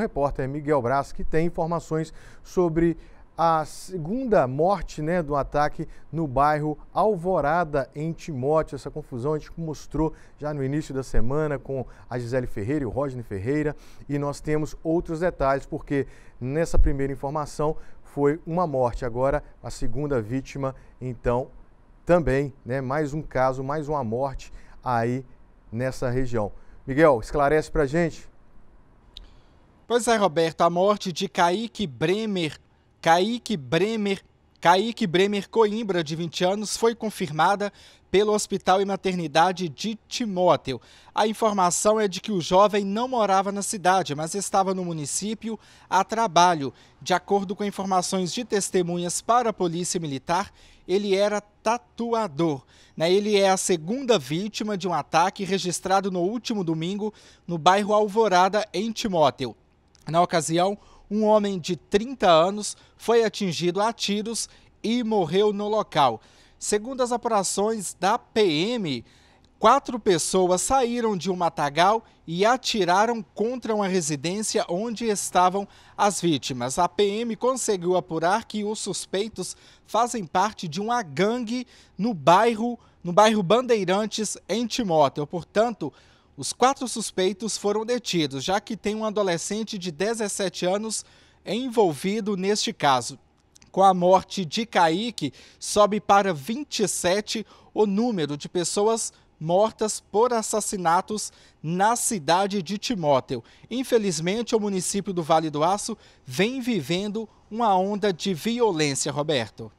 O repórter Miguel Braz, que tem informações sobre a segunda morte né, do ataque no bairro Alvorada, em Timóteo. Essa confusão a gente mostrou já no início da semana com a Gisele Ferreira e o Rodney Ferreira. E nós temos outros detalhes, porque nessa primeira informação foi uma morte. Agora, a segunda vítima, então, também, né, mais um caso, mais uma morte aí nessa região. Miguel, esclarece para gente. Pois é, Roberto, a morte de Kaique Bremer, Kaique Bremer, Kaique Bremer Coimbra, de 20 anos, foi confirmada pelo Hospital e Maternidade de Timóteo. A informação é de que o jovem não morava na cidade, mas estava no município a trabalho. De acordo com informações de testemunhas para a Polícia Militar, ele era tatuador. Né? Ele é a segunda vítima de um ataque registrado no último domingo no bairro Alvorada, em Timóteo. Na ocasião, um homem de 30 anos foi atingido a tiros e morreu no local. Segundo as apurações da PM, quatro pessoas saíram de um matagal e atiraram contra uma residência onde estavam as vítimas. A PM conseguiu apurar que os suspeitos fazem parte de uma gangue no bairro, no bairro Bandeirantes, em Timóteo. Portanto, os quatro suspeitos foram detidos, já que tem um adolescente de 17 anos envolvido neste caso. Com a morte de Kaique, sobe para 27 o número de pessoas mortas por assassinatos na cidade de Timóteo. Infelizmente, o município do Vale do Aço vem vivendo uma onda de violência, Roberto.